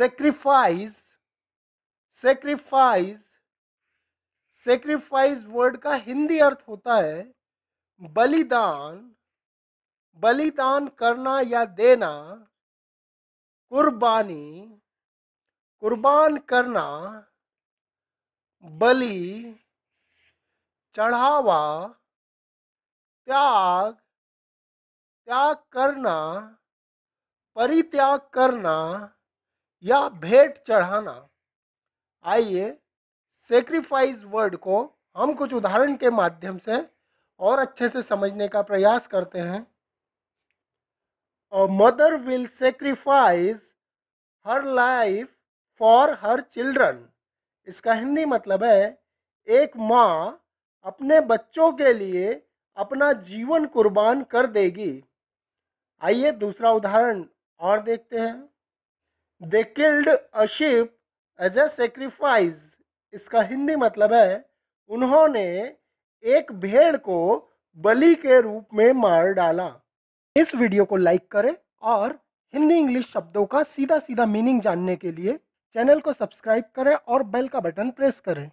sacrifice sacrifice sacrifice word का हिंदी अर्थ होता है बलिदान बलिदान करना या देना कुर्बानी कुर्बान करना बलि चढ़ावा त्याग त्याग करना परित्याग करना या भेंट चढ़ाना आइए सेक्रीफाइस वर्ड को हम कुछ उदाहरण के माध्यम से और अच्छे से समझने का प्रयास करते हैं mother will sacrifice her life for her children इसका हिंदी मतलब है एक माँ अपने बच्चों के लिए अपना जीवन कुर्बान कर देगी आइए दूसरा उदाहरण और देखते हैं they killed a ship as a sacrifice इसका हिंदी मतलब है उन्होंने एक भेड़ को बलि के रूप में मार डाला इस वीडियो को लाइक करें और हिंदी इंग्लिश शब्दों का सीधा सीधा मीनिंग जानने के लिए चैनल को सब्सक्राइब करें और बेल का बटन प्रेस करें